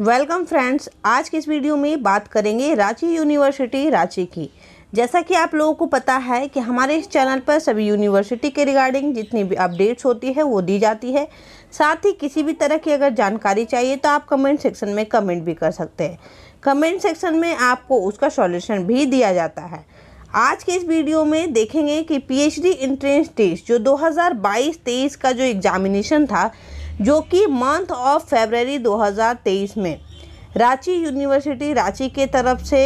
welcome friends आज के इस वीडियो में बात करेंगे रांची यूनिवर्सिटी रांची की जैसा कि आप लोगों को पता है कि हमारे इस चैनल पर सभी यूनिवर्सिटी के रिगार्डिंग जितनी भी अपडेट्स होती है वो दी जाती है साथ ही किसी भी तरह की अगर जानकारी चाहिए तो आप कमेंट सेक्शन में कमेंट भी कर सकते हैं कमेंट सेक्शन में आपको उसका सॉल्यूशन भी दिया जाता है आज के इस वीडियो में देखेंगे कि पी एंट्रेंस टेस्ट जो दो हज़ार का जो एग्जामिनेशन था जो कि मंथ ऑफ फेबररी 2023 में रांची यूनिवर्सिटी रांची के तरफ से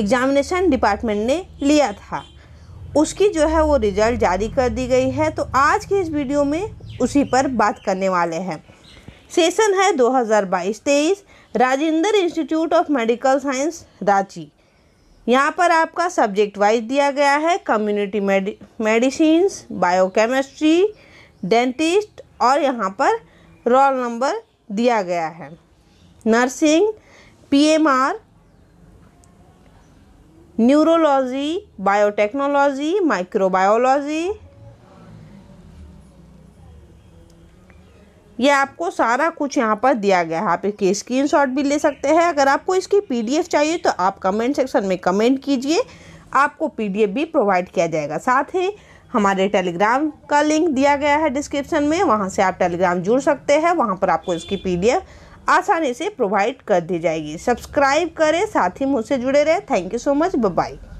एग्जामिनेशन डिपार्टमेंट ने लिया था उसकी जो है वो रिज़ल्ट जारी कर दी गई है तो आज के इस वीडियो में उसी पर बात करने वाले हैं सेशन है 2022-23 Rajendra institute of medical science Ranchi यहाँ पर आपका सब्जेक्ट वाइज दिया गया है कम्युनिटी मेडिसिन बायोकेमिस्ट्री डेंटिस्ट और यहाँ पर रोल नंबर दिया गया है nursing PMR neurology biotechnology microbiology ये आपको सारा कुछ यहाँ पर दिया गया है आप स्क्रीन शॉट भी ले सकते हैं अगर आपको इसकी पीडीएफ चाहिए तो आप कमेंट सेक्शन में कमेंट कीजिए आपको पीडीएफ भी प्रोवाइड किया जाएगा साथ ही हमारे टेलीग्राम का लिंक दिया गया है डिस्क्रिप्शन में वहाँ से आप टेलीग्राम जुड़ सकते हैं वहाँ पर आपको इसकी पीडीएफ आसानी से प्रोवाइड कर दी जाएगी सब्सक्राइब करें साथ ही मुझसे जुड़े रहें thank you so much bye